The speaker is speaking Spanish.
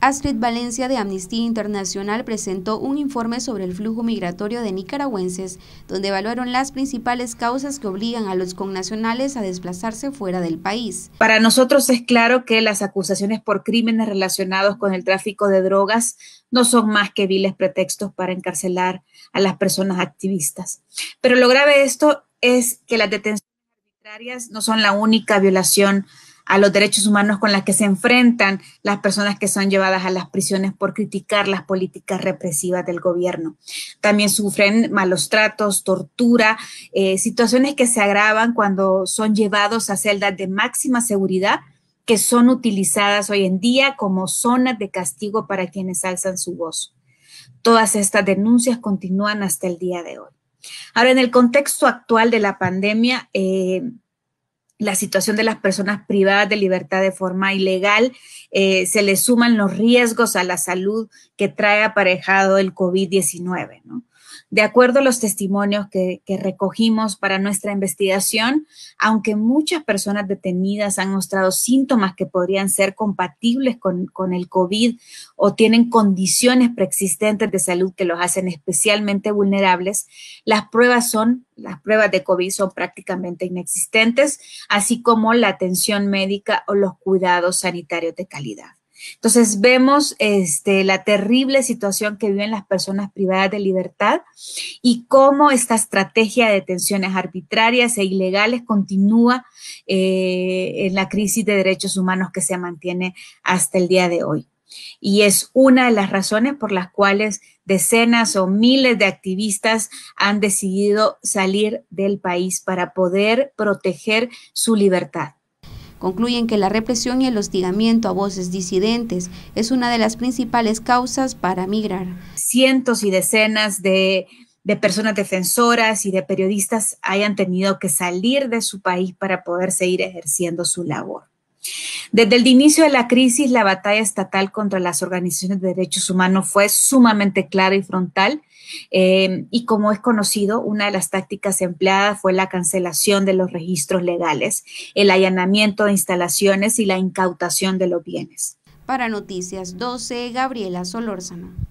Astrid Valencia de Amnistía Internacional presentó un informe sobre el flujo migratorio de nicaragüenses, donde evaluaron las principales causas que obligan a los connacionales a desplazarse fuera del país. Para nosotros es claro que las acusaciones por crímenes relacionados con el tráfico de drogas no son más que viles pretextos para encarcelar a las personas activistas. Pero lo grave de esto es que las detenciones arbitrarias no son la única violación a los derechos humanos con las que se enfrentan las personas que son llevadas a las prisiones por criticar las políticas represivas del gobierno. También sufren malos tratos, tortura, eh, situaciones que se agravan cuando son llevados a celdas de máxima seguridad que son utilizadas hoy en día como zonas de castigo para quienes alzan su voz. Todas estas denuncias continúan hasta el día de hoy. Ahora, en el contexto actual de la pandemia, eh, la situación de las personas privadas de libertad de forma ilegal, eh, se le suman los riesgos a la salud que trae aparejado el COVID-19. ¿no? de acuerdo a los testimonios que, recogimos para nuestra investigación, aunque muchas personas detenidas han mostrado síntomas que podrían ser compatibles con, con el COVID o tienen condiciones preexistentes de salud que los hacen especialmente vulnerables, las pruebas son las pruebas de COVID son prácticamente inexistentes, así como la atención médica o los cuidados sanitarios de calidad. Entonces vemos este, la terrible situación que viven las personas privadas de libertad y cómo esta estrategia de detenciones arbitrarias e ilegales continúa eh, en la crisis de derechos humanos que se mantiene hasta el día de hoy. Y es una de las razones por las cuales decenas o miles de activistas han decidido salir del país para poder proteger su libertad. Concluyen que la represión y el hostigamiento a voces disidentes es una de las principales causas para migrar. Cientos y decenas de, de personas defensoras y de periodistas hayan tenido que salir de su país para poder seguir ejerciendo su labor. Desde el inicio de la crisis, la batalla estatal contra las organizaciones de derechos humanos fue sumamente clara y frontal. Eh, y como es conocido, una de las tácticas empleadas fue la cancelación de los registros legales, el allanamiento de instalaciones y la incautación de los bienes. Para Noticias 12, Gabriela Solórzano.